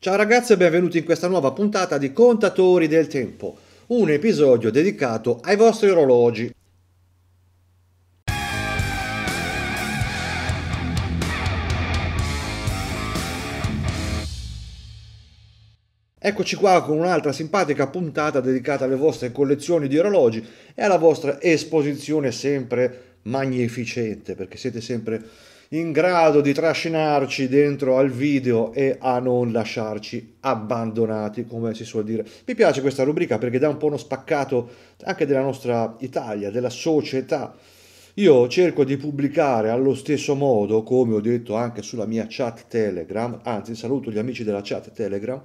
Ciao ragazzi e benvenuti in questa nuova puntata di Contatori del Tempo, un episodio dedicato ai vostri orologi. Eccoci qua con un'altra simpatica puntata dedicata alle vostre collezioni di orologi e alla vostra esposizione sempre magnificente, perché siete sempre in grado di trascinarci dentro al video e a non lasciarci abbandonati, come si suol dire. Mi piace questa rubrica perché dà un po' uno spaccato anche della nostra Italia, della società. Io cerco di pubblicare allo stesso modo, come ho detto anche sulla mia chat Telegram, anzi saluto gli amici della chat Telegram,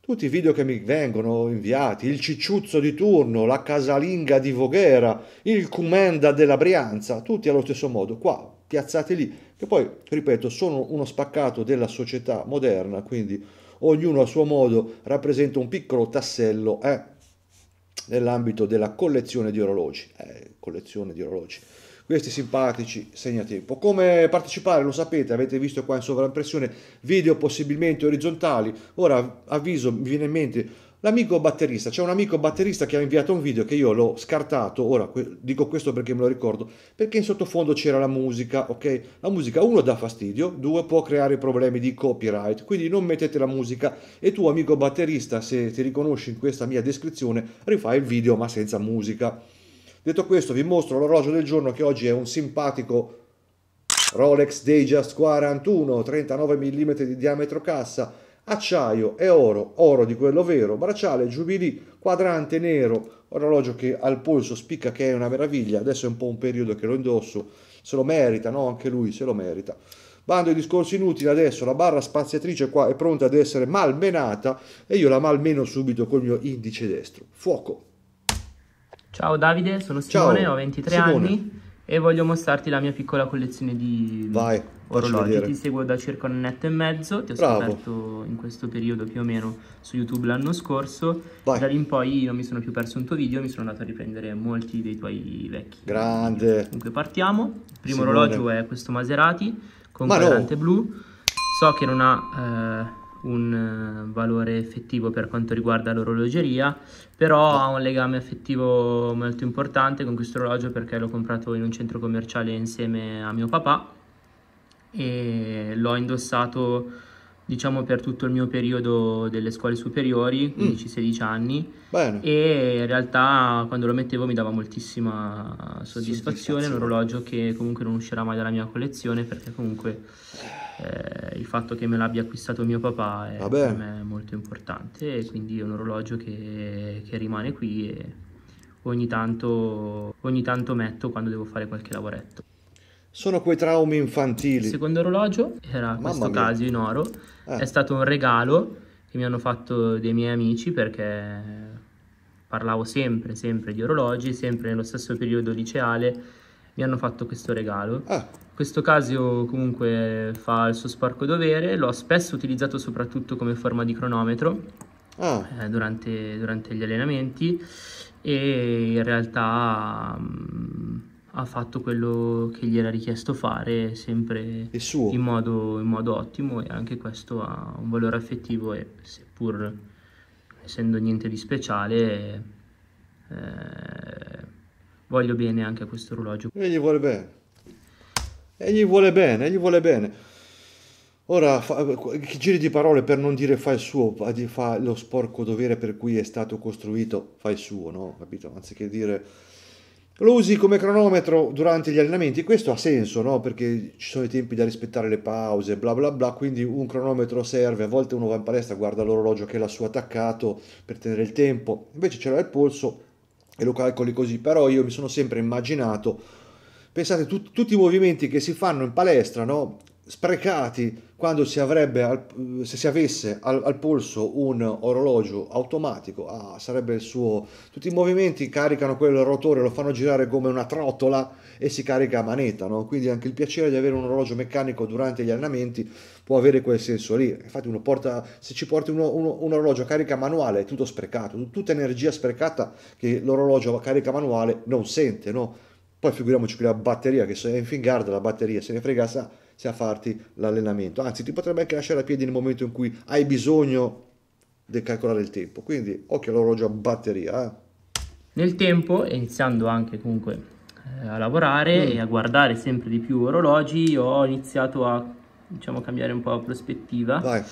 tutti i video che mi vengono inviati, il cicciuzzo di turno, la casalinga di Voghera, il cumenda della Brianza, tutti allo stesso modo, qua piazzati lì che poi, ripeto, sono uno spaccato della società moderna, quindi ognuno a suo modo rappresenta un piccolo tassello eh, nell'ambito della collezione di orologi. Eh, collezione di orologi. Questi simpatici segnatempo. Come partecipare lo sapete, avete visto qua in sovraimpressione video possibilmente orizzontali. Ora avviso, mi viene in mente L'amico batterista, c'è un amico batterista che ha inviato un video che io l'ho scartato, ora dico questo perché me lo ricordo, perché in sottofondo c'era la musica, ok? La musica uno dà fastidio, due può creare problemi di copyright, quindi non mettete la musica e tu amico batterista, se ti riconosci in questa mia descrizione, rifai il video ma senza musica. Detto questo vi mostro l'orologio del giorno che oggi è un simpatico Rolex Datejust 41, 39 mm di diametro cassa, acciaio e oro, oro di quello vero, bracciale, giubilì, quadrante nero, orologio che al polso spicca che è una meraviglia, adesso è un po' un periodo che lo indosso, se lo merita, no? Anche lui se lo merita. Bando ai discorsi inutili adesso, la barra spaziatrice qua è pronta ad essere malmenata e io la malmeno subito col mio indice destro. Fuoco. Ciao Davide, sono Simone, Ciao, ho 23 Simone. anni e voglio mostrarti la mia piccola collezione di Vai, orologi. Ti seguo da circa un annetto e mezzo, ti ho Bravo. scoperto in questo periodo più o meno su YouTube l'anno scorso. Vai. Da lì in poi io non mi sono più perso un tuo video, mi sono andato a riprendere molti dei tuoi vecchi. Grande! Dunque partiamo, il primo Simone. orologio è questo Maserati con Ma quadrante no. blu, so che non ha... Eh, un eh, valore effettivo per quanto riguarda l'orologeria, però ha un legame affettivo molto importante con questo orologio perché l'ho comprato in un centro commerciale insieme a mio papà e l'ho indossato diciamo per tutto il mio periodo delle scuole superiori, 15-16 mm. anni Bene. e in realtà quando lo mettevo mi dava moltissima soddisfazione, soddisfazione, un orologio che comunque non uscirà mai dalla mia collezione perché comunque eh, il fatto che me l'abbia acquistato mio papà è Vabbè. per me molto importante e quindi è un orologio che, che rimane qui e ogni tanto, ogni tanto metto quando devo fare qualche lavoretto. Sono quei traumi infantili. Il secondo orologio era Mamma questo mia. caso in oro, eh. è stato un regalo che mi hanno fatto dei miei amici perché parlavo sempre, sempre di orologi, sempre nello stesso periodo liceale, mi hanno fatto questo regalo. Eh questo Casio comunque fa il suo sporco dovere, l'ho spesso utilizzato soprattutto come forma di cronometro oh. eh, durante, durante, gli allenamenti e in realtà mh, mm, ha fatto quello che gli era richiesto fare sempre in modo, in modo ottimo e anche questo ha un valore affettivo e seppur essendo niente di speciale eh, voglio bene anche a questo orologio. E gli vuole bene e gli vuole bene, gli vuole bene. Ora, fa, eh, giri di parole per non dire fa il suo, fa lo sporco dovere per cui è stato costruito, fa il suo, no? Capito? Anziché dire lo usi come cronometro durante gli allenamenti, questo ha senso, no? Perché ci sono i tempi da rispettare le pause, bla bla bla, quindi un cronometro serve, a volte uno va in palestra, guarda l'orologio che è lassù attaccato per tenere il tempo, invece ce l'ha il polso e lo calcoli così, però io mi sono sempre immaginato Pensate tut, tutti i movimenti che si fanno in palestra, no? sprecati quando si avrebbe, se si avesse al, al polso un orologio automatico, ah, sarebbe il suo, tutti i movimenti caricano quel rotore, lo fanno girare come una trottola e si carica a manetta, no? quindi anche il piacere di avere un orologio meccanico durante gli allenamenti può avere quel senso lì, infatti uno porta, se ci porti uno, uno, un orologio a carica manuale è tutto sprecato, tutta energia sprecata che l'orologio a carica manuale non sente, no? Poi figuriamoci che la batteria che se è in Fingard, la batteria se ne frega sa, a farti l'allenamento. Anzi, ti potrebbe anche lasciare a piedi nel momento in cui hai bisogno di calcolare il tempo. Quindi occhio all'orologio a batteria. Eh. Nel tempo, iniziando anche comunque eh, a lavorare mm. e a guardare sempre di più orologi, ho iniziato a diciamo, cambiare un po' la prospettiva. Vai.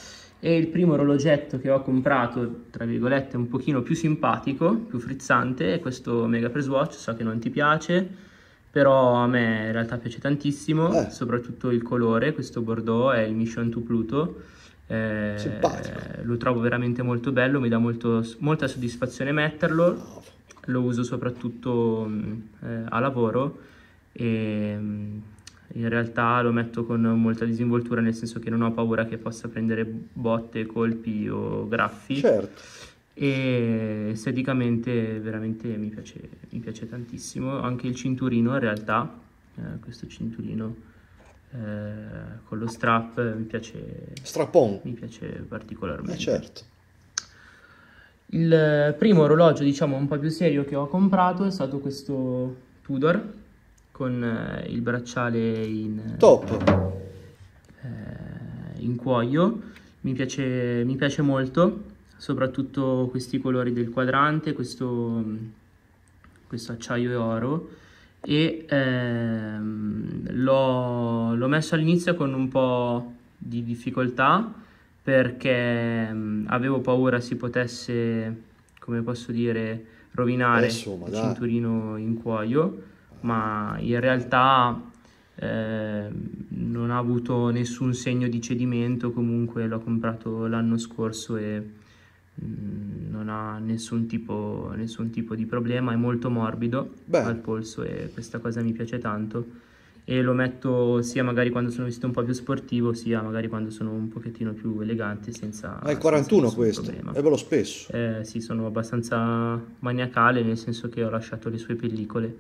E il primo orologetto che ho comprato, tra virgolette, un pochino più simpatico, più frizzante, è questo Mega Press Watch, so che non ti piace, però a me in realtà piace tantissimo, eh. soprattutto il colore, questo Bordeaux è il Mission to Pluto, eh, lo trovo veramente molto bello, mi dà molto, molta soddisfazione metterlo, lo uso soprattutto eh, a lavoro e in realtà lo metto con molta disinvoltura nel senso che non ho paura che possa prendere botte, colpi o graffi. Certo e esteticamente veramente mi piace, mi piace tantissimo, anche il cinturino in realtà, eh, questo cinturino eh, con lo strap eh, mi piace, Strapon. mi piace particolarmente. Eh certo. Il primo orologio, diciamo, un po' più serio che ho comprato è stato questo Tudor con eh, il bracciale in, eh, in cuoio. Mi piace, mi piace molto soprattutto questi colori del quadrante, questo, questo acciaio e oro e ehm, l'ho messo all'inizio con un po' di difficoltà perché ehm, avevo paura si potesse, come posso dire, rovinare eh, Insomma, il dai. cinturino in cuoio, ma in realtà eh, non ha avuto nessun segno di cedimento, comunque l'ho comprato l'anno scorso e Mm, non ha nessun tipo, nessun tipo di problema, è molto morbido Beh. al polso e questa cosa mi piace tanto e lo metto sia magari quando sono vestito un po' più sportivo, sia magari quando sono un pochettino più elegante senza... Ma ah, è il 41 questo, problema. è bello spesso. Eh, sì, sono abbastanza maniacale nel senso che ho lasciato le sue pellicole,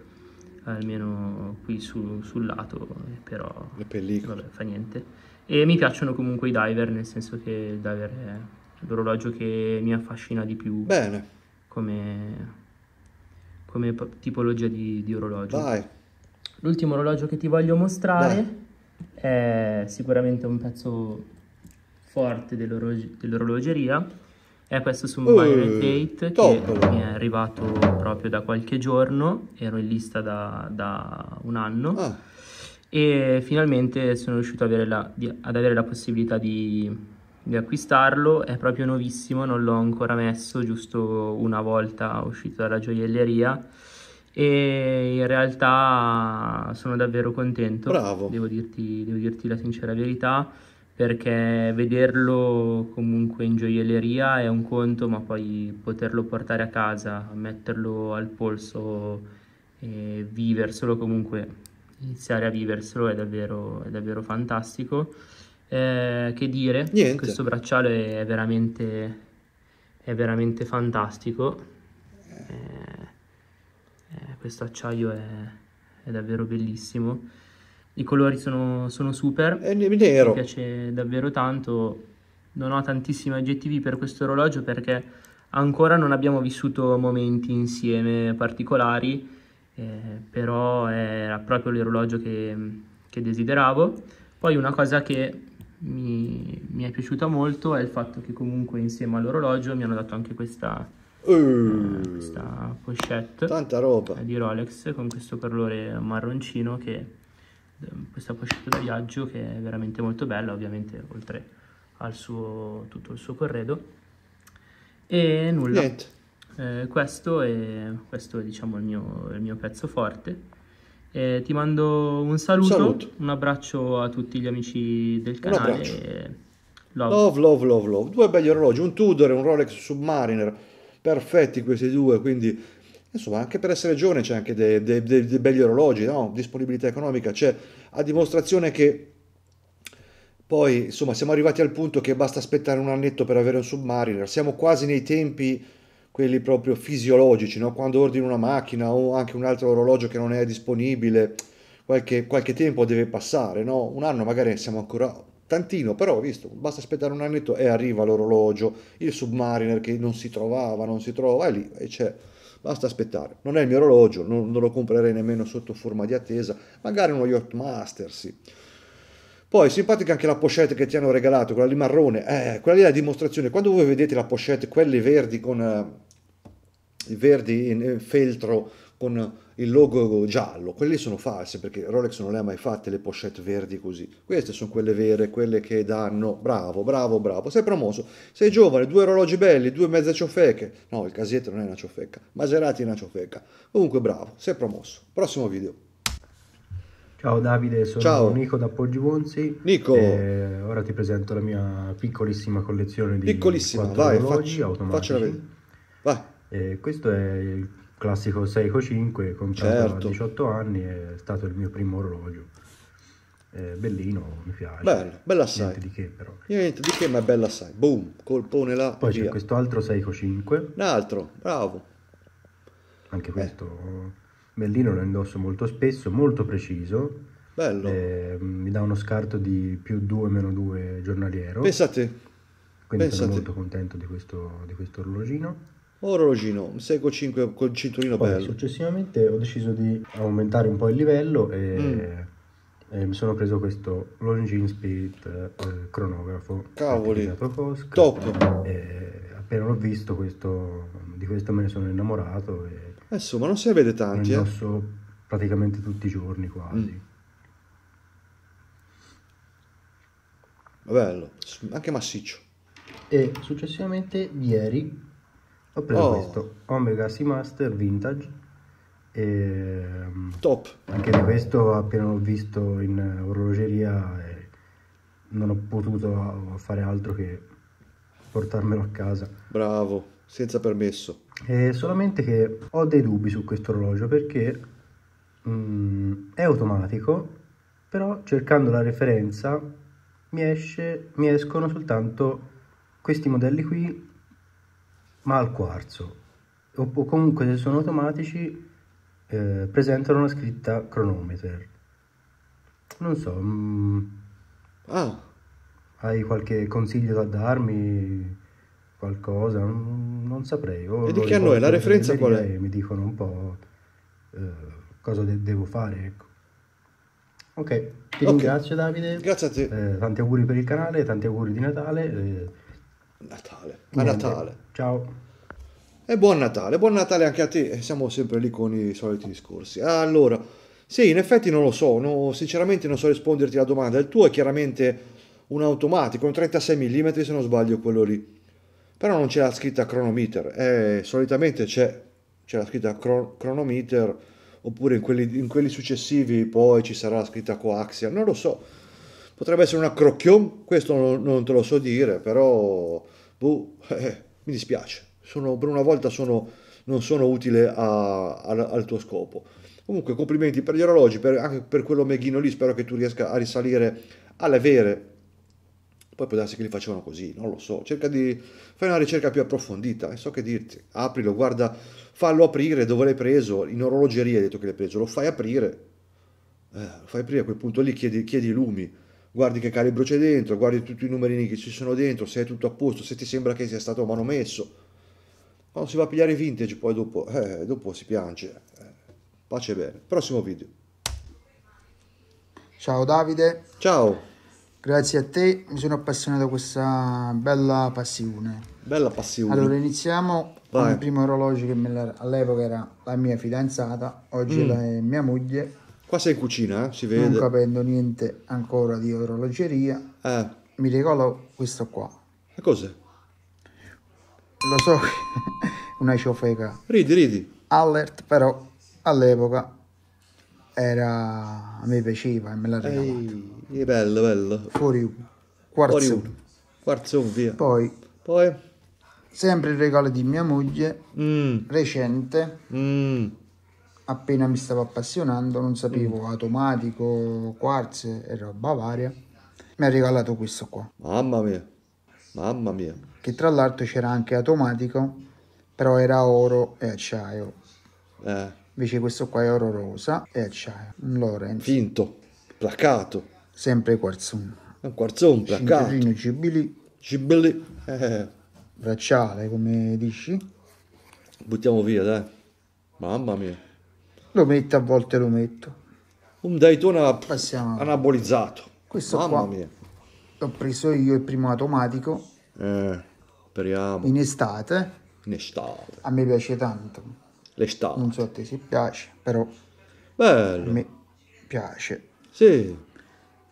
almeno qui su, sul lato, eh, però... Le pellicole. Vabbè, fa niente. E mi piacciono comunque i diver, nel senso che il diver è l'orologio che mi affascina di più. Bene. Come, come tipologia di, di, orologio. Vai. L'ultimo orologio che ti voglio mostrare Vai. è sicuramente un pezzo forte dell'orologeria. dell'orologeria. È questo su Byron uh, eh, che mi è arrivato proprio da qualche giorno, ero in lista da, da un anno. Ah e finalmente sono riuscito avere la, di, ad avere la possibilità di, di acquistarlo, è proprio nuovissimo, non l'ho ancora messo, giusto una volta uscito dalla gioielleria e in realtà sono davvero contento, Bravo. Devo, dirti, devo dirti la sincera verità perché vederlo comunque in gioielleria è un conto, ma poi poterlo portare a casa, metterlo al polso e viverselo comunque, iniziare a viverselo è davvero, è davvero fantastico. Eh, che dire, Niente. questo bracciale è veramente, è veramente fantastico. Eh, eh, questo acciaio è, è, davvero bellissimo. I colori sono, sono super. È nero. Mi piace davvero tanto. Non ho tantissimi aggettivi per questo orologio perché ancora non abbiamo vissuto momenti insieme particolari, eh, però era proprio l'orologio che, che, desideravo. Poi una cosa che mi, mi, è piaciuta molto è il fatto che comunque insieme all'orologio mi hanno dato anche questa, uh, questa pochette tanta roba eh, di Rolex con questo colore marroncino che ehm, questa pochette da viaggio che è veramente molto bella ovviamente oltre al suo tutto il suo corredo e nulla eh, questo è questo è diciamo il mio, il mio pezzo forte eh, ti mando un saluto, Salut. un abbraccio a tutti gli amici del canale. Eh, love. love, love, love, love. Due belli orologi, un Tudor e un Rolex Submariner, perfetti questi due, quindi insomma anche per essere giovane c'è anche dei, dei, dei, dei belli orologi, no? disponibilità economica, c'è a dimostrazione che poi insomma siamo arrivati al punto che basta aspettare un annetto per avere un Submariner, siamo quasi nei tempi quelli proprio fisiologici, no? quando ordini una macchina o anche un altro orologio che non è disponibile, qualche, qualche tempo deve passare, no? un anno magari siamo ancora tantino, però visto, basta aspettare un annetto e arriva l'orologio, il Submariner che non si trovava, non si trova, è lì, e c'è, basta aspettare, non è il mio orologio, non, non lo comprerei nemmeno sotto forma di attesa, magari uno Yacht Master, sì. Poi simpatica anche la pochette che ti hanno regalato, quella lì marrone, eh, quella lì è la dimostrazione, quando voi vedete la pochette, quelle verdi con... Eh, verdi in feltro con il logo giallo, quelle sono false perché Rolex non le ha mai fatte le pochette verdi così, queste sono quelle vere, quelle che danno, bravo, bravo, bravo, sei promosso, sei giovane, due orologi belli, due mezze ciofecche, no il casetto non è una ciofecca, Maserati è una ciofecca, comunque bravo, sei promosso, prossimo video. Ciao Davide, sono Ciao. Nico da Bonzi. Nico! E eh, ora ti presento la mia piccolissima collezione di piccolissima, vai, orologi facci, automatici. Faccela vedere. Vai. E questo è il classico Seiko 5, comprato certo. a 18 anni, è stato il mio primo orologio. Eh, bellino, mi piace. Bello, bella assai. Niente di che però. Niente di che, ma bella assai. Boom, colpone là. Poi c'è questo altro Seiko 5. Un altro, bravo. Anche eh. questo bellino lo indosso molto spesso, molto preciso. Bello. Eh, mi dà uno scarto di più 2 meno 2 giornaliero. Pensate. Quindi Pensate. sono molto contento di questo, di questo orologino orologino, un Seiko 5 col cinturino Poi, bello. Successivamente ho deciso di aumentare un po' il livello e... Mm mi sono preso questo Longin Spirit eh, cronografo cavoli Fosca, top e appena l'ho visto questo, di questo me ne sono innamorato e Insomma, non si vede tanti lo indosso eh? praticamente tutti i giorni quasi mm. bello anche massiccio e successivamente ieri ho preso oh. questo Omega Seamaster Vintage. E, ehm, Top. Anche di questo appena l'ho visto in orologeria eh, non ho potuto fare altro che portarmelo a casa. Bravo, senza permesso. E solamente che ho dei dubbi su questo orologio perché mh, mm, è automatico, però cercando la referenza mi, esce, mi escono soltanto questi modelli qui ma al quarzo, o comunque se sono automatici eh, presentano una scritta cronometer. Non so, mh, mm. ah. hai qualche consiglio da darmi? Qualcosa? Non, mm, non saprei. O e di che anno è? La referenza qual è? Mi dicono un po' eh, cosa de- devo fare, ecco. Ok, ti okay. ringrazio Davide. Grazie a te. Eh, tanti auguri per il canale, tanti auguri di Natale. Eh. Natale, a Natale. Ciao. E buon Natale, buon Natale anche a te, eh, siamo sempre lì con i soliti discorsi. Allora, sì, in effetti non lo so, no, sinceramente non so risponderti alla domanda, il tuo è chiaramente un automatico, un 36 mm se non sbaglio quello lì, però non c'è la scritta cronometer. eh, solitamente c'è, c'è, la scritta cron- chronometer oppure in quelli, in quelli successivi poi ci sarà la scritta coaxial, non lo so, potrebbe essere una crocchion, questo non, non te lo so dire, però... Buh, eh mi dispiace, sono, per una volta sono, non sono utile a, a, al tuo scopo. Comunque complimenti per gli orologi, per, anche per quello meghino lì, spero che tu riesca a risalire alle vere. Poi può darsi che li facevano così, non lo so. Cerca di fare una ricerca più approfondita, e eh, so che dirti. Aprilo, guarda, fallo aprire dove l'hai preso, in orologeria hai detto che l'hai preso, lo fai aprire. Eh, lo fai aprire a quel punto lì, chiedi, chiedi lumi guardi che calibro c'è dentro, guardi tutti i numerini che ci sono dentro, se è tutto a posto, se ti sembra che sia stato manomesso. Quando si va a pigliare vintage poi dopo, eh, dopo si piange. Eh, pace e bene. Prossimo video. Ciao Davide. Ciao. Grazie a te, mi sono appassionato a questa bella passione. Bella passione. Allora iniziamo Vai. con il primo orologio che la, all'epoca era la mia fidanzata, oggi mm. è mia moglie Passa in cucina, eh? si vede. Non capendo niente ancora di orologeria, eh. mi regalo questo qua. Che cos'è? Lo so che una ciofeca. Ridi, ridi. Allert, però all'epoca era... a me piaceva e me la regalato. Ehi, bello, bello. Fuori Quarzo. Fuori quarzone, via. Poi... Poi? Sempre il regalo di mia moglie, mm. recente. Mm appena mi stavo appassionando, non sapevo, mm. automatico, quartz e roba varia, mi ha regalato questo qua. Mamma mia, mamma mia. Che tra l'altro c'era anche automatico, però era oro e acciaio. Eh. Invece questo qua è oro rosa e acciaio. Un Lorenz. Finto, placcato. Sempre quarzone. Un quarzone, un placcato. cibili. Cibili. Eh. Bracciale, come dici? Buttiamo via, dai. Mamma mia. Lo metto, a volte lo metto. Un Daytona Passiamo. anabolizzato. Questo Mamma qua mia. l'ho preso io il primo automatico. Eh, speriamo. In estate. In estate. A me piace tanto. L'estate. Non so a te se piace, però... Bello. A me piace. Sì.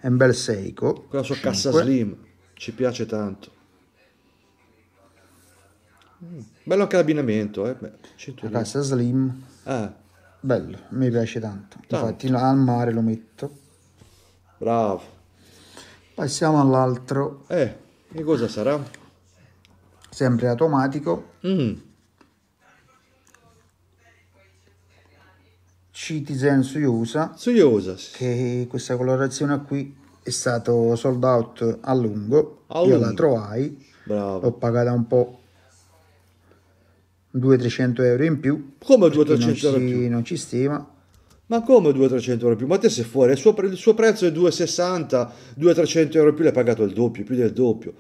È un bel Seiko. la sua 5. cassa slim. Ci piace tanto. Mm. Bello anche l'abbinamento, eh. Beh, la cassa slim. Eh. Bello, mi piace tanto. Infatti al mare lo metto. Bravo. Passiamo all'altro. Eh, che cosa sarà? Sempre automatico. Mm. Citizen Suyosa. Suyosa, Che questa colorazione qui è stato sold out a lungo. A lungo. Io la trovai. Bravo. L'ho pagata un po' 200-300 euro in più. Come 200-300 euro in più? Non ci stima. Ma come 200-300 euro in più? Ma te sei fuori, il suo, il suo prezzo è 260, 200-300 euro in più l'hai pagato il doppio, più del doppio.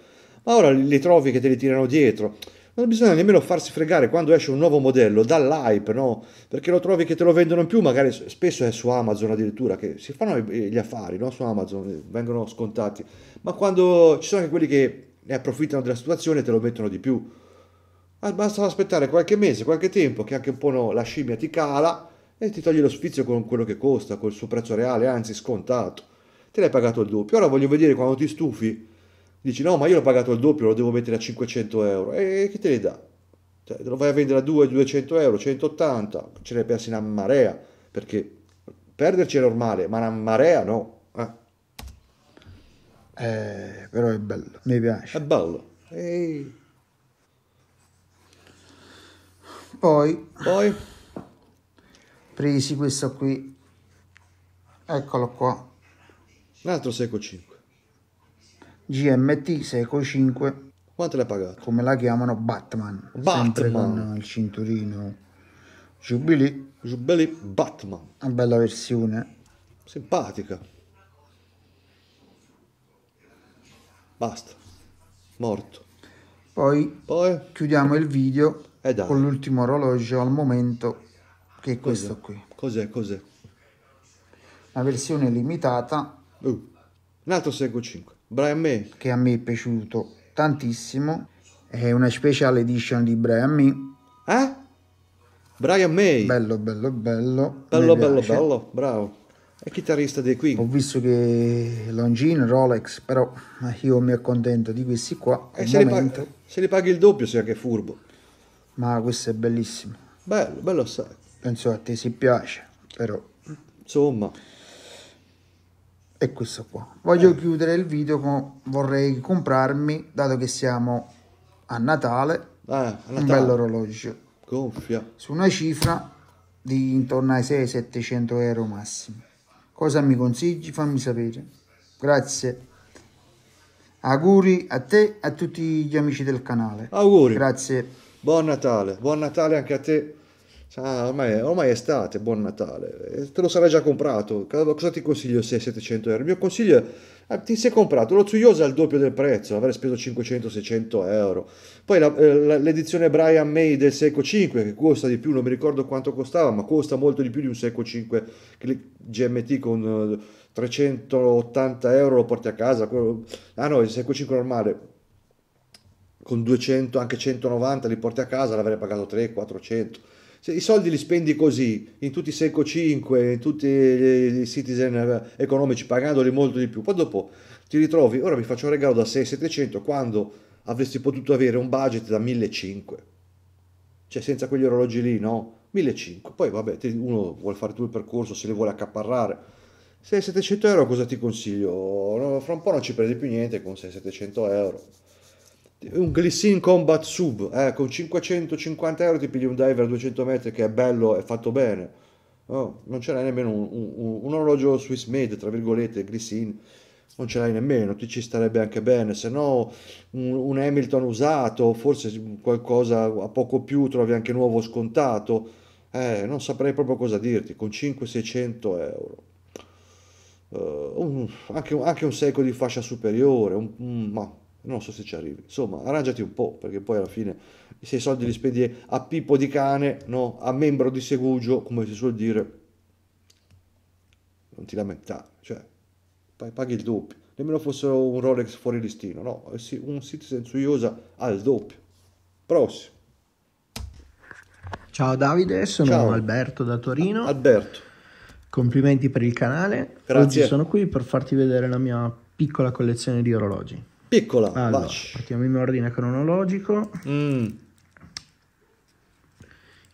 Ma ora li trovi che te li tirano dietro. Non bisogna nemmeno farsi fregare quando esce un nuovo modello dall'hype, no? Perché lo trovi che te lo vendono in più, magari spesso è su Amazon addirittura, che si fanno gli affari, no? Su Amazon eh, vengono scontati. Ma quando ci sono anche quelli che ne approfittano della situazione te lo mettono di più Ah, basta aspettare qualche mese, qualche tempo che anche un po' no, la scimmia ti cala e ti togli l'ospizio con quello che costa, col suo prezzo reale, anzi scontato. Te l'hai pagato il doppio. Ora voglio vedere quando ti stufi, dici no, ma io l'ho pagato il doppio, lo devo mettere a 500 euro. E chi te li dà? Cioè, lo vai a vendere a 2, 200 euro, 180, ce l'hai persi una marea, perché perderci è normale, ma una marea no. Eh. Eh, però è bello, mi piace. È bello. Ehi. Poi, Poi presi questo qui, eccolo qua. L'altro Seco 5. GMT Seco 5. Quanto l'hai pagato? Come la chiamano Batman. Batman. Sempre con il cinturino Jubilee. Jubilee Batman. Una bella versione. Simpatica. Basta. Morto. Poi, Poi, chiudiamo il video eh con l'ultimo orologio al momento che è questo qui. Cos'è? Cos'è? Una versione limitata. Uh, un altro Seiko 5. Brian May. Che a me è piaciuto tantissimo. È una special edition di Brian May. Eh? Brian May. Bello, bello, bello. Bello, bello, bello, bravo. È chitarrista dei qui. Ho visto che Longines, Rolex, però io mi accontento di questi qua. E eh, se li, paghi, se li, paghi, il doppio, sia che furbo. Ma questo è bellissimo. Bello, bello assai. Penso a te si piace, però... Insomma... È questo qua. Voglio eh. chiudere il video con... Vorrei comprarmi, dato che siamo a Natale, eh, a Natale. un bello orologio. Gonfia. Su una cifra di intorno ai 600-700 euro massimo. Cosa mi consigli? Fammi sapere. Grazie. Auguri a te e a tutti gli amici del canale. Auguri. Grazie. Buon Natale, buon Natale anche a te. Ah, ormai, ormai, è estate, buon Natale. Eh, te lo sarai già comprato. Cosa ti consiglio 600-700 euro? Il mio consiglio è, eh, ti sei comprato lo Zuyosa al doppio del prezzo, avrei speso 500-600 euro. Poi la, eh, la, l'edizione Brian May del Seiko 5, che costa di più, non mi ricordo quanto costava, ma costa molto di più di un Seiko 5 GMT con 380 eh, euro, lo porti a casa. Ah no, il Seiko 5 normale con 200, anche 190 li porti a casa, l'avrei pagato 3, 400. Se i soldi li spendi così, in tutti i Seco 5, in tutti i citizen eh, economici, pagandoli molto di più, poi dopo ti ritrovi, ora mi faccio un regalo da 6-700 quando avresti potuto avere un budget da 1500. Cioè senza quegli orologi lì, no? 1500. Poi vabbè, uno vuole fare tutto il percorso, se li vuole accaparrare. 6-700 euro cosa ti consiglio? Fra un po' non ci prendi più niente con 6-700 euro un Glissin Combat Sub, eh, con 550 euro ti pigli un diver a 200 metri che è bello, e fatto bene. Oh, non ce l'hai nemmeno un, un, un, orologio Swiss made, tra virgolette, Glissin, non ce l'hai nemmeno, ti ci starebbe anche bene, se no un, un, Hamilton usato, forse qualcosa a poco più, trovi anche nuovo scontato, eh, non saprei proprio cosa dirti, con 500-600 euro. Uh, eh, anche, anche, un secco di fascia superiore, ma non so se ci arrivi. Insomma, arrangiati un po', perché poi alla fine se i soldi li spendi a Pippo di cane, no? a membro di Segugio, come si suol dire, non ti lamentare, cioè, paghi il doppio. Nemmeno fosse un Rolex fuori listino, no? Un Citizen su IOSA ha doppio. Prossimo. Ciao Davide, sono Ciao. Alberto da Torino. Alberto. Complimenti per il canale. Grazie. Oggi sono qui per farti vedere la mia piccola collezione di orologi. Piccola, allora, baci. Partiamo in ordine cronologico. Mm.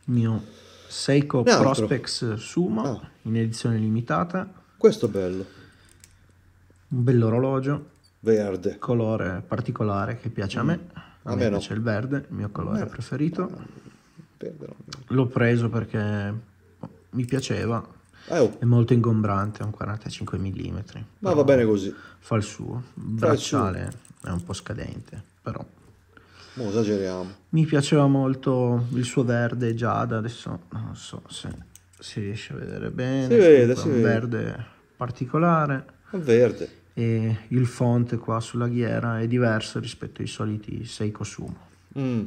Mio Seiko Prospex Sumo ah. in edizione limitata. Questo è bello. Un bell'orologio Verde. Colore particolare che piace mm. a me. Mm. A, a me, piace no. il verde, il mio colore Beh. preferito. No. L'ho preso perché mi piaceva eh, oh. È molto ingombrante, è un 45 mm. Ma va bene così. Fa il suo. Il bracciale è un po' scadente, però. Non esageriamo. Mi piaceva molto il suo verde giada, adesso non so se si riesce a vedere bene. Si vede, si vede. verde particolare. Un verde. E il font qua sulla ghiera è diverso rispetto ai soliti Seiko Sumo. Mm.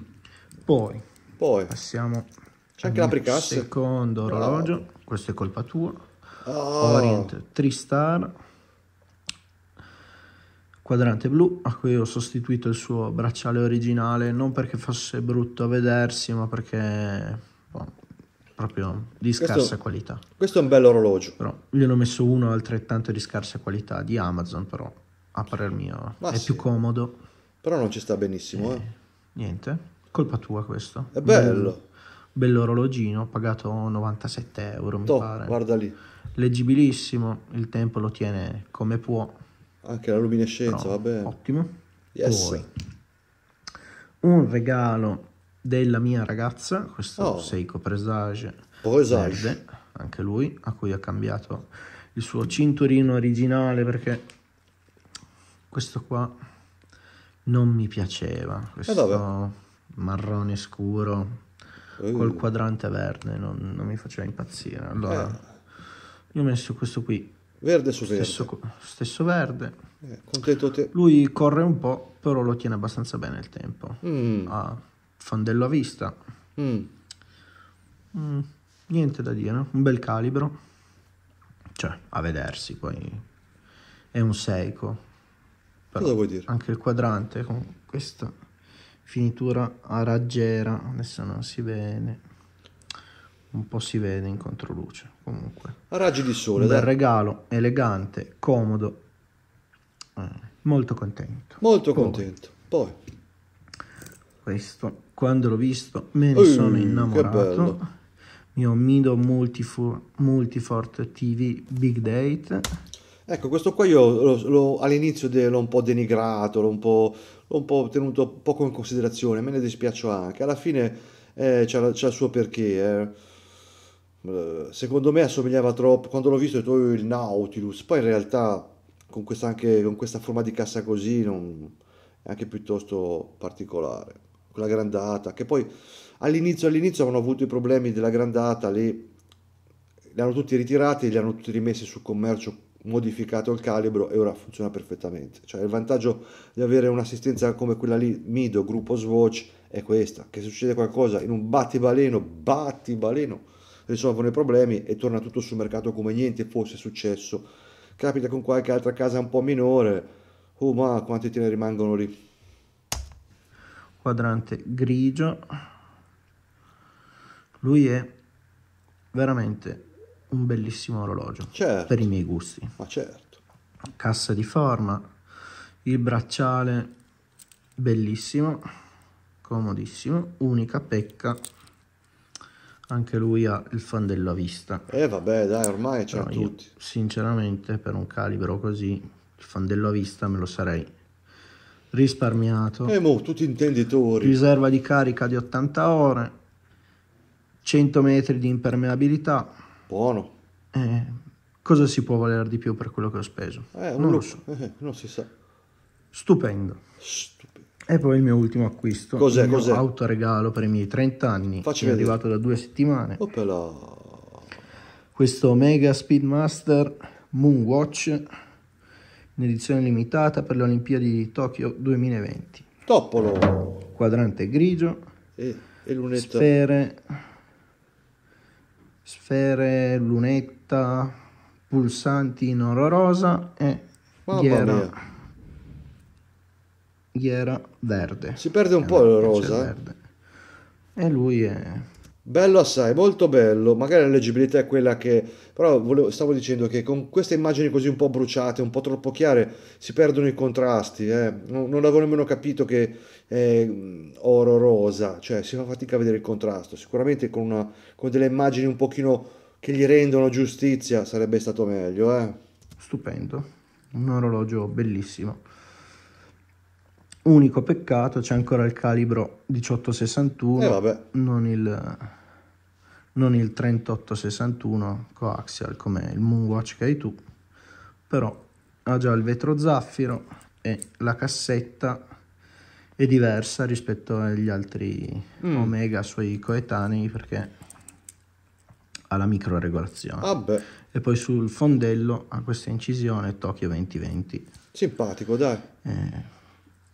Poi, Poi, passiamo c'è anche la Secondo orologio. Bravo questo è colpa tua. Oh. Orient Tristar, quadrante blu, a cui ho sostituito il suo bracciale originale, non perché fosse brutto a vedersi, ma perché boh, proprio di scarsa questo, qualità. Questo è un bello orologio. Però gliene ho messo uno altrettanto di scarsa qualità di Amazon, però a parer mio ma è sì. più comodo. Però non ci sta benissimo, eh. eh. Niente, colpa tua questo. È bello. bello bell'orologino, pagato 97 euro Toh, mi pare. guarda lì. Leggibilissimo, il tempo lo tiene come può. Anche la luminescenza, Però, vabbè. Ottimo. Yes. Poi, un regalo della mia ragazza, questo oh. Seiko Presage, Presage. Verde, anche lui, a cui ha cambiato il suo cinturino originale perché questo qua non mi piaceva, eh, questo eh, marrone scuro uh. col quadrante verde, non, non, mi faceva impazzire. Allora, eh. io ho messo questo qui. Verde su verde. Stesso, verde. Eh, Lui corre un po', però lo tiene abbastanza bene il tempo. Mm. Ah, fandello a vista. Mm. Mm, niente da dire, un bel calibro. Cioè, a vedersi poi. È un Seiko. Però Cosa vuoi dire? Anche il quadrante con questo finitura a raggiera adesso non si vede un po' si vede in controluce comunque a raggi di sole un bel regalo elegante comodo eh, molto contento molto poi, contento poi questo quando l'ho visto me ne Ui, sono innamorato mio Mido Multifort Multifort TV Big Date ecco questo qua io all'inizio l'ho un po' denigrato l'ho un po' un po' tenuto poco in considerazione, me ne dispiaccio anche. Alla fine eh, c'è il suo perché. Eh. eh. Secondo me assomigliava troppo, quando l'ho visto ho detto oh, il Nautilus, poi in realtà con questa, anche, con questa forma di cassa così non, è anche piuttosto particolare, quella grandata, che poi all'inizio, all'inizio avevano avuto i problemi della grandata, lì li hanno tutti ritirati e li hanno tutti rimessi sul commercio modificato il calibro e ora funziona perfettamente. Cioè il vantaggio di avere un'assistenza come quella lì, Mido, gruppo Swatch, è questa, che succede qualcosa in un battibaleno, battibaleno, risolvono i problemi e torna tutto sul mercato come niente fosse successo. Capita con qualche altra casa un po' minore, oh ma quanti te ne rimangono lì? Quadrante grigio, lui è veramente un bellissimo orologio certo. per i miei gusti. Ma certo. Cassa di forma, il bracciale bellissimo, comodissimo, unica pecca anche lui ha il fandello a vista. E eh vabbè, dai, ormai c'è tutti. Sinceramente, per un calibro così, il fandello a vista me lo sarei risparmiato. E eh, mo, tutti intenditori. Riserva di carica di 80 ore, 100 metri di impermeabilità. Buono. Eh, cosa si può valere di più per quello che ho speso? Eh, non lo so. Eh, non si sa. Stupendo. Stupendo. E poi il mio ultimo acquisto. Cos'è? Il mio autoregalo per i miei 30 anni. Facci è arrivato da due settimane. Opela. Questo Mega Speedmaster Moonwatch in edizione limitata per le Olimpiadi di Tokyo 2020. Toppolo! Quadrante grigio. E, e lunetta. Sfere sfere, lunetta, pulsanti in oro rosa e ghiera, ghiera verde. Si perde un e eh, po' il rosa. Verde. E lui è bello assai, molto bello, magari la leggibilità è quella che, però volevo, stavo dicendo che con queste immagini così un po' bruciate, un po' troppo chiare, si perdono i contrasti, eh. non, non, avevo nemmeno capito che è eh, oro rosa, cioè si fa fatica a vedere il contrasto, sicuramente con, una, con delle immagini un pochino che gli rendono giustizia sarebbe stato meglio. Eh. Stupendo, un orologio bellissimo. Unico peccato, c'è ancora il calibro 1861, eh non il non il 3861 coaxial come il Moonwatch che hai tu, però ha già il vetro zaffiro e la cassetta è diversa rispetto agli altri mm. Omega suoi coetanei perché ha la microregolazione. Vabbè. E poi sul fondello ha questa incisione Tokyo 2020. Simpatico, dai. Eh,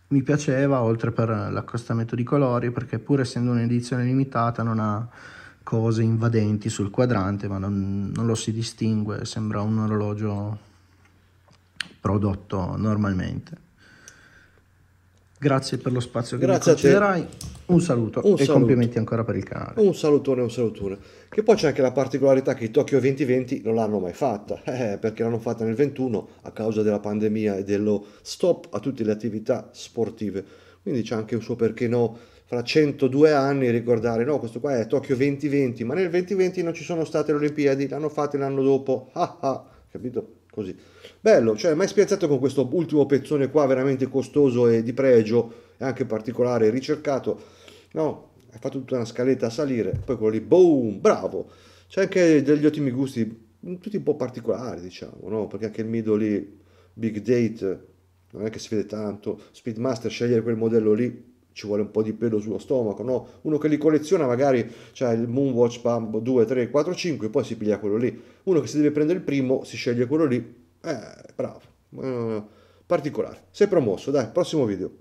mi piaceva, oltre per l'accostamento di colori, perché pur essendo un'edizione limitata non ha cose invadenti sul quadrante, ma non, non lo si distingue, sembra un orologio prodotto normalmente. Grazie per lo spazio che Grazie mi concederai. Un saluto un e saluto. complimenti ancora per il canale. Un salutone, un salutone. Che poi c'è anche la particolarità che i Tokyo 2020 non l'hanno mai fatta, eh, perché l'hanno fatta nel 21 a causa della pandemia e dello stop a tutte le attività sportive. Quindi c'è anche un suo perché no fra 102 anni ricordare no questo qua è Tokyo 2020 ma nel 2020 non ci sono state le Olimpiadi l'hanno fatte l'anno dopo ah ah capito così bello cioè mai spiazzato con questo ultimo pezzone qua veramente costoso e di pregio e anche particolare ricercato no ha fatto tutta una scaletta a salire poi quello lì boom bravo c'è anche degli ottimi gusti tutti un po' particolari diciamo no perché anche il mido lì big date non è che si vede tanto speedmaster scegliere quel modello lì ci vuole un po' di pelo sullo stomaco, no? Uno che li colleziona magari c'ha il Moonwatch Pump 2, 3, 4, 5 poi si piglia quello lì. Uno che si deve prendere il primo si sceglie quello lì. Eh, bravo. Eh, particolare. Sei promosso, dai, prossimo video.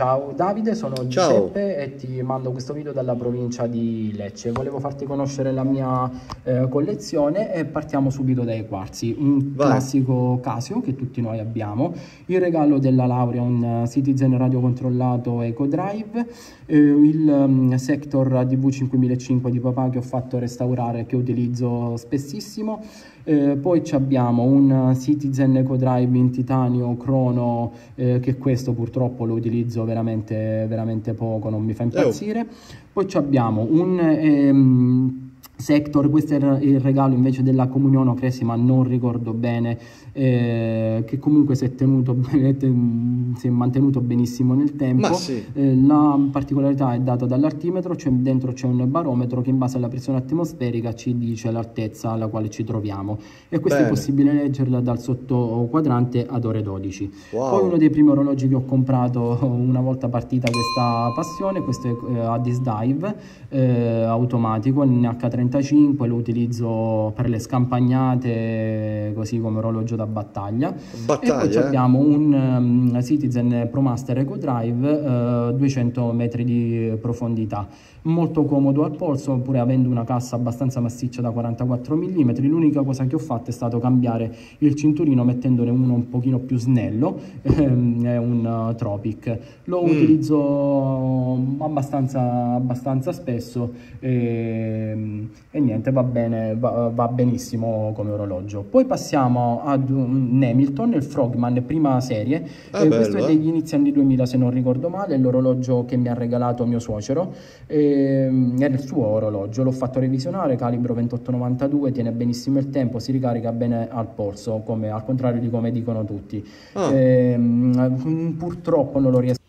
Ciao Davide, sono Ciao. Giuseppe e ti mando questo video dalla provincia di Lecce. Volevo farti conoscere la mia eh, collezione e partiamo subito dai quarzi. Un Vai. classico Casio che tutti noi abbiamo, il regalo della laurea, un Citizen radio controllato Eco Drive, eh, il um, Sector DV5005 di papà che ho fatto restaurare e che utilizzo spessissimo, eh, poi abbiamo un Citizen EcoDrive in titanio crono, eh, che questo purtroppo lo utilizzo veramente, veramente poco, non mi fa eh, oh. impazzire. Poi abbiamo un... Ehm, sector, questo era il regalo invece della comunione o ma non ricordo bene, eh, che comunque si è, tenuto, mm, si è, mantenuto benissimo nel tempo. Sì. Eh, la particolarità è data dall'artimetro, cioè dentro c'è un barometro che in base alla pressione atmosferica ci dice l'altezza alla quale ci troviamo e questo bene. è possibile leggerla dal sottoquadrante ad ore 12. Wow. Poi uno dei primi orologi che ho comprato una volta partita questa passione, questo è eh, Addis Dive eh, automatico, NH30 35 lo utilizzo per le scampagnate così come orologio da battaglia. battaglia. E poi eh? abbiamo un um, Citizen ProMaster Eco Drive uh, eh, 200 metri di profondità. Molto comodo al polso pure avendo una cassa abbastanza massiccia da 44 mm. L'unica cosa che ho fatto è stato cambiare il cinturino mettendone uno un pochino più snello, ehm, è un uh, Tropic. Lo mm. utilizzo abbastanza, abbastanza spesso. Ehm, e niente va bene va, va benissimo come orologio poi passiamo ad un Hamilton il Frogman prima serie ah, eh, questo è eh. degli inizi anni 2000 se non ricordo male è l'orologio che mi ha regalato mio suocero eh, era il suo orologio l'ho fatto revisionare calibro 2892 tiene benissimo il tempo si ricarica bene al polso come, al contrario di come dicono tutti ah. eh, purtroppo non lo riesco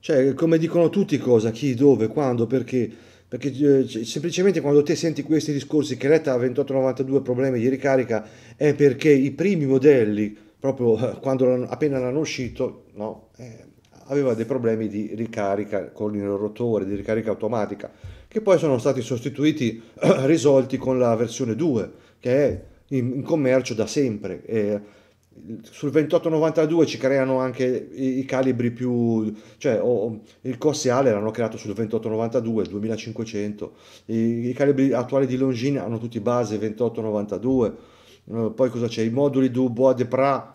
cioè come dicono tutti cosa chi dove quando perché perché eh, semplicemente quando te senti questi discorsi che Retta 2892 problemi di ricarica è perché i primi modelli, proprio eh, quando appena l'hanno uscito, no, eh, aveva dei problemi di ricarica con il rotore, di ricarica automatica, che poi sono stati sostituiti, risolti con la versione 2, che è in, in commercio da sempre. Eh, sul 2892 ci creano anche i, calibri più cioè oh, il Corsiale l'hanno creato sul 2892 2500 i, i calibri attuali di Longines hanno tutti base 2892 eh, poi cosa c'è i moduli du Bois de Pra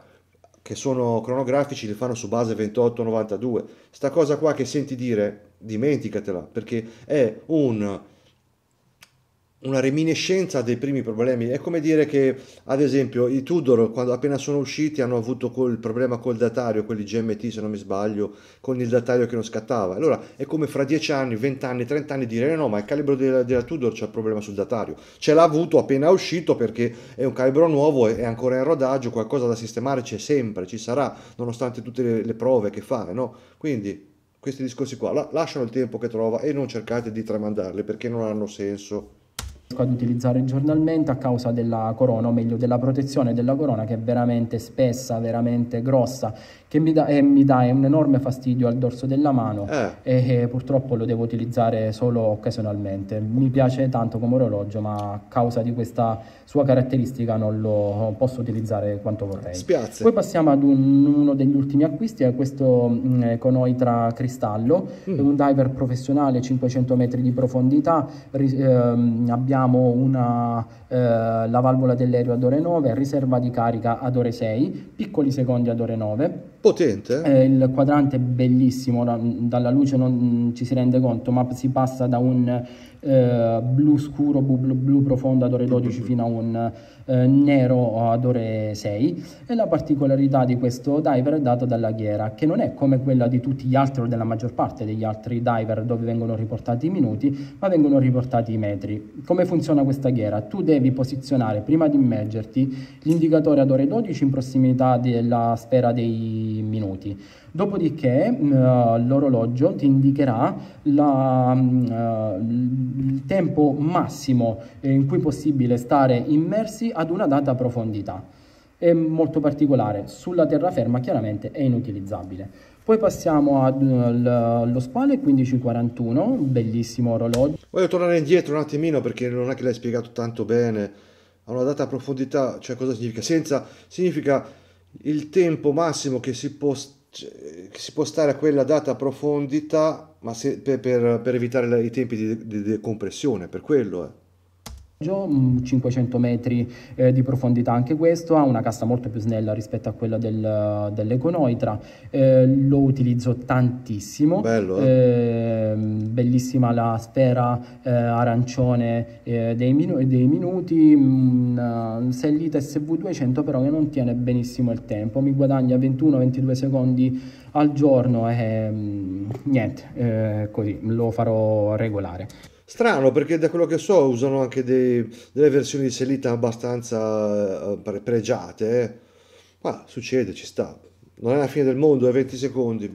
che sono cronografici li fanno su base 2892 sta cosa qua che senti dire dimenticatela perché è un una reminiscenza dei primi problemi. È come dire che, ad esempio, i Tudor, quando appena sono usciti, hanno avuto il problema col datario, quelli GMT se non mi sbaglio, con il datario che non scattava. Allora è come fra dieci anni, vent'anni, trent'anni dire eh no, ma il calibro della, della Tudor c'è il problema sul datario. Ce l'ha avuto appena uscito perché è un calibro nuovo, è ancora in rodaggio, qualcosa da sistemare c'è sempre, ci sarà, nonostante tutte le, le prove che fa, no? Quindi questi discorsi qua lasciano il tempo che trova e non cercate di tramandarli perché non hanno senso ad utilizzare giornalmente a causa della corona o meglio della protezione della corona che è veramente spessa veramente grossa che mi dà, eh, mi dà un enorme fastidio al dorso della mano eh. e, e purtroppo lo devo utilizzare solo occasionalmente. Mi piace tanto come orologio, ma a causa di questa sua caratteristica non lo posso utilizzare quanto vorrei. Spiazze. Poi passiamo ad un, uno degli ultimi acquisti, è questo mh, mm, eh, Oitra Cristallo, mm. un diver professionale 500 metri di profondità, ri, ehm, abbiamo una, eh, la valvola dell'aereo ad ore 9, riserva di carica ad ore 6, piccoli secondi ad ore 9. Potente. Eh? il quadrante è bellissimo, la, dalla luce non ci si rende conto, ma si passa da un eh, blu scuro, blu, blu, blu profondo ad ore 12 fino a un eh, nero ad ore 6 e la particolarità di questo diver è data dalla ghiera che non è come quella di tutti gli altri o della maggior parte degli altri diver dove vengono riportati i minuti ma vengono riportati i metri. Come funziona questa ghiera? Tu devi posizionare prima di immergerti l'indicatore ad ore 12 in prossimità della sfera dei minuti. Dopodiché uh, l'orologio ti indicherà la, uh, il tempo massimo eh, in cui è possibile stare immersi ad una data profondità. È molto particolare, sulla terraferma chiaramente è inutilizzabile. Poi passiamo eh, allo Spale 1541, bellissimo orologio. Voglio tornare indietro un attimino perché non è che l'hai spiegato tanto bene. A una data profondità, cioè cosa significa? Senza, significa il tempo massimo che si può si può stare a quella data profondità ma se, per, per, evitare i tempi di, di decompressione per quello eh. 500 mm, metri eh, di profondità anche questo, ha una cassa molto più snella rispetto a quella del, dell'Econoitra, eh, lo utilizzo tantissimo, Bello, eh? Ehm, bellissima la sfera eh, arancione eh, dei, minu dei, minuti, mm, una sellita SV200 però che non tiene benissimo il tempo, mi guadagna 21-22 secondi al giorno e mm, niente, eh, così lo farò regolare. Strano perché da quello che so usano anche dei, delle versioni di Selita abbastanza eh, pre- pregiate. Eh. Ma succede, ci sta. Non è la fine del mondo, è 20 secondi.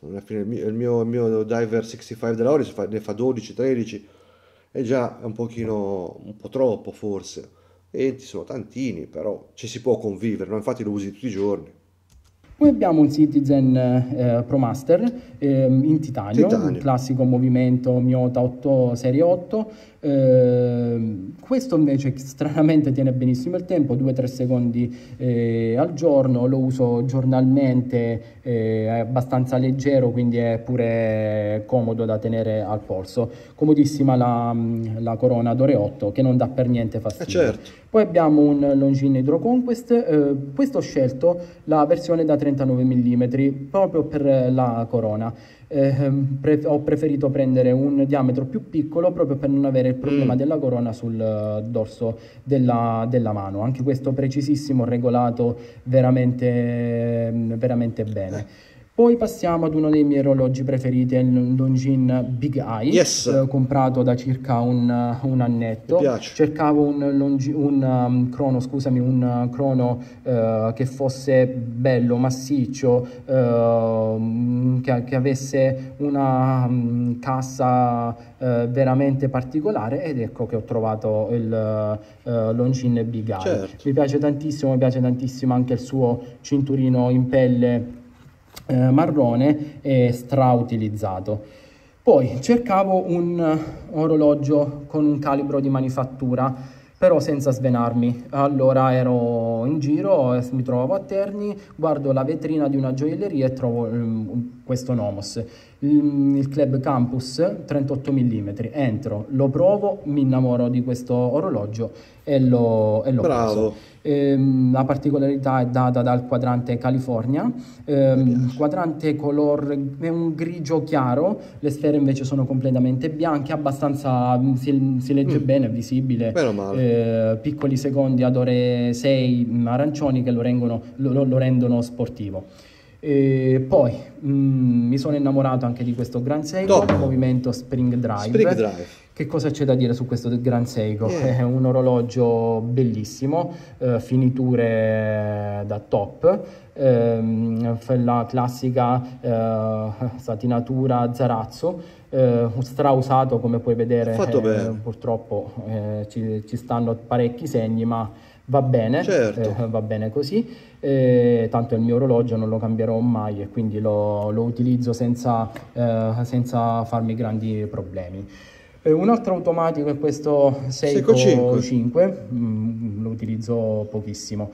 Non è la fine, il, mio, il, mio, il mio Diver 65 della Oris ne fa 12-13. È già un pochino, un po' troppo forse. 20 sono tantini, però ci si può convivere, no? infatti lo usi tutti i giorni. Poi abbiamo un Citizen eh, Pro Master eh, in titanio, titanio, un classico movimento Miota 8 serie 8, Ehm, questo invece stranamente tiene benissimo il tempo, 2-3 secondi eh, al giorno, lo uso giornalmente, eh, è abbastanza leggero quindi è pure comodo da tenere al polso. Comodissima la, mm, la corona d'oreotto che non dà per niente eh, fastidio. Certo. Poi abbiamo un Longines Hydro Conquest, eh, questo ho scelto la versione da 39 mm proprio per la corona eh, pre- ho preferito prendere un diametro più piccolo proprio per non avere il mm. problema mm. della corona sul eh, dorso della, della, mano. Anche questo precisissimo, regolato veramente, mm, veramente bene. Poi passiamo ad uno dei miei orologi preferiti, il Longines Big Eye, yes. eh, comprato da circa un, eh, un annetto. Cercavo un, longi, un um, crono, scusami, un uh, crono uh, che fosse bello, massiccio, uh, che, che, avesse una um, cassa uh, veramente particolare ed ecco che ho trovato il Longin Big Eye. Certo. Mi piace tantissimo, mi piace tantissimo anche il suo cinturino in pelle eh, marrone e strautilizzato. Poi cercavo un orologio con un calibro di manifattura, però senza svenarmi. Allora ero in giro, mi trovavo a Terni, guardo la vetrina di una gioielleria e trovo um, questo Nomos. Il, il Club Campus 38 mm, entro, lo provo, mi innamoro di questo orologio e lo, e lo Bravo. Passo. Ehm, la particolarità è data dal quadrante California, ehm, quadrante color è un grigio chiaro, le sfere invece sono completamente bianche, abbastanza mm, si, si legge mm. bene, è visibile, eh, piccoli secondi ad ore 6 mm, arancioni che lo rendono, lo, lo rendono sportivo. E ehm, poi mh, mm, mi sono innamorato anche di questo Grand Seiko, movimento Spring Drive. Spring Drive che cosa c'è da dire su questo Gran Seiko? Yeah. È un orologio bellissimo, eh, finiture da top, ehm, la classica eh, satinatura zarazzo, eh, strausato come puoi vedere, eh, purtroppo eh, ci, ci stanno parecchi segni, ma va bene, certo. eh, va bene così, eh, tanto il mio orologio non lo cambierò mai e quindi lo, lo utilizzo senza, eh, senza farmi grandi problemi. Eh, un altro automatico è questo Seiko 5, 5 mm, lo utilizzo pochissimo.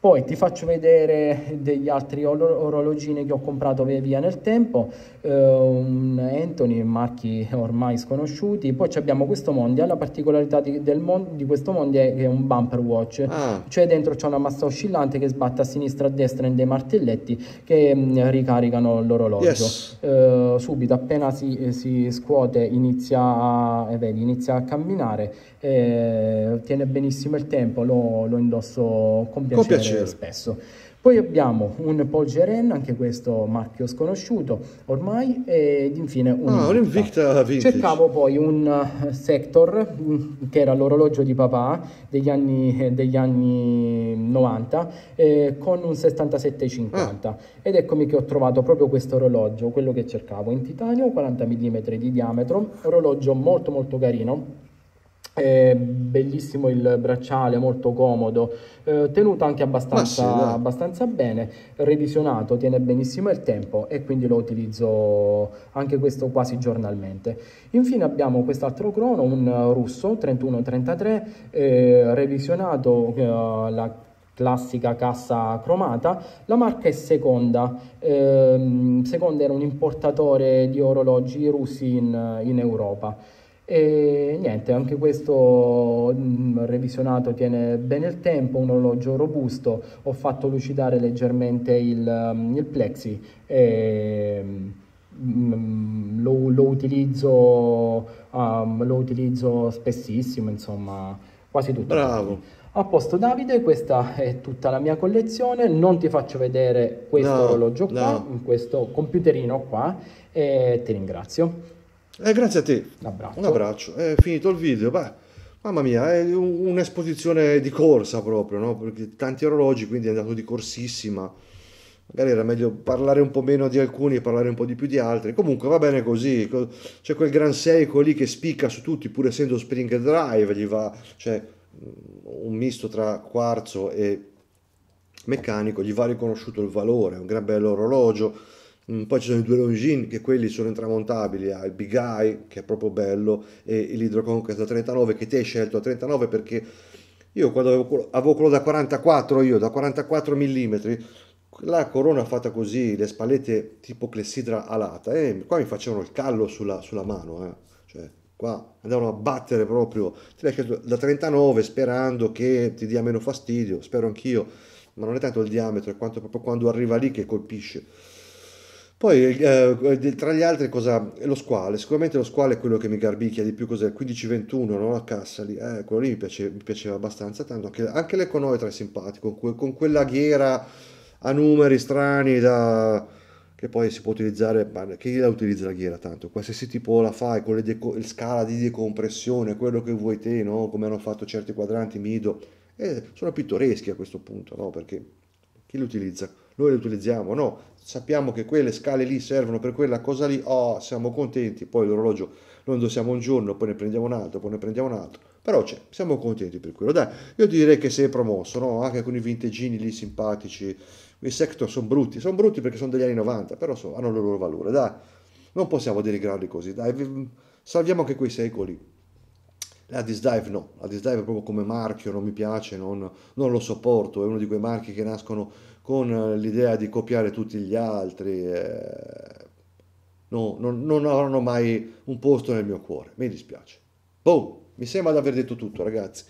Poi ti faccio vedere degli altri orologini che ho comprato via via nel tempo, eh, un Anthony, marchi ormai sconosciuti. Poi abbiamo questo Mondia, la particolarità di, mon- di questo Mondia è che è un bumper watch, ah. cioè dentro c'è una massa oscillante che sbatte a sinistra e a destra in dei martelletti che mh, mm, ricaricano l'orologio. Yes. Eh, subito appena si, eh, si scuote inizia a, eh, vedi, inizia a camminare e tiene benissimo il tempo, lo, lo indosso con piacere, con piacere spesso. Poi abbiamo un Paul Geren, anche questo marchio sconosciuto ormai, ed infine un ah, Invicta. Vintage. Cercavo poi un eh, Sector, mm, che era l'orologio di papà degli anni, degli anni 90, eh, con un 7750. Ah. Ed eccomi che ho trovato proprio questo orologio, quello che cercavo, in titanio, 40 mm di diametro, orologio molto molto carino è bellissimo il bracciale, molto comodo, eh, tenuto anche abbastanza, sì, abbastanza, bene, revisionato, tiene benissimo il tempo e quindi lo utilizzo anche questo quasi giornalmente. Infine abbiamo quest'altro crono, un russo 3133, eh, revisionato eh, la classica cassa cromata, la marca è Seconda. Eh, seconda era un importatore di orologi russi in, in Europa. E niente, anche questo mh, mm, revisionato tiene bene il tempo, un orologio robusto, ho fatto lucidare leggermente il, mm, il plexi e mh, mm, lo, lo, utilizzo, um, lo utilizzo spessissimo, insomma quasi tutto. Bravo. A posto Davide, questa è tutta la mia collezione, non ti faccio vedere questo no, orologio qua, no. questo computerino qua e ti ringrazio. Eh, grazie a te. L'abbraccio. Un abbraccio. È finito il video. Beh, mamma mia, è un'esposizione di corsa proprio, no? Perché tanti orologi, quindi è andato di corsissima. Magari era meglio parlare un po' meno di alcuni e parlare un po' di più di altri. Comunque va bene così. C'è quel Gran Seiko lì che spicca su tutti, pur essendo Spring Drive, gli va, cioè mm, un misto tra quarzo e meccanico, gli va riconosciuto il valore. È un gran bello orologio Mm, poi ci sono i due Longines che quelli sono intramontabili, ha il Big Eye che è proprio bello e l'Hydroconquest da 39 che ti hai scelto a 39 perché io quando avevo, avevo quello da 44, io da 44 mm, la corona fatta così, le spallette tipo clessidra alata, e eh, qua mi facevano il callo sulla, sulla mano, eh. cioè qua andavano a battere proprio, ti hai scelto da 39 sperando che ti dia meno fastidio, spero anch'io, ma non è tanto il diametro, è quanto proprio quando arriva lì che colpisce. Poi eh, eh tra gli altri cosa? Lo squale, sicuramente lo squale è quello che mi garbicchia di più, cos'è? Il 1521, no? A Cassali, eh, quello lì mi, piace, mi, piaceva abbastanza tanto, anche, anche l'Econoitra è simpatico, con, con quella ghiera a numeri strani da, che poi si può utilizzare, ma chi la utilizza la ghiera tanto? Qualsiasi tipo la fai, con le deco- scala di decompressione, quello che vuoi te, no? come hanno fatto certi quadranti Mido, eh, sono pittoreschi a questo punto, no? perché chi li utilizza? Noi li utilizziamo, no? sappiamo che quelle scale lì servono per quella cosa lì, oh, siamo contenti, poi l'orologio lo indossiamo un giorno, poi ne prendiamo un altro, poi ne prendiamo un altro, però c'è, cioè, siamo contenti per quello. Dai, io direi che sei promosso, no? anche con i vintegini lì simpatici, i sector sono brutti, sono brutti perché sono degli anni 90, però so, hanno il loro valore, dai, non possiamo denigrarli così, dai, salviamo anche quei secoli. La Disdive no, la Disdive proprio come marchio non mi piace, non, non, lo sopporto, è uno di quei marchi che nascono con eh, l'idea di copiare tutti gli altri, eh, no, non, non, avranno mai un posto nel mio cuore, mi dispiace. Boh, mi sembra di aver detto tutto ragazzi.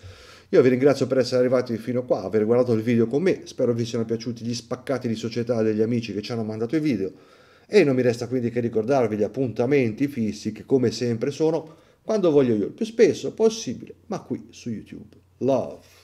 Io vi ringrazio per essere arrivati fino a qua, aver guardato il video con me, spero vi siano piaciuti gli spaccati di società degli amici che ci hanno mandato i video e non mi resta quindi che ricordarvi gli appuntamenti fissi che come sempre sono quando voglio io, il più spesso possibile, ma qui su YouTube. Love.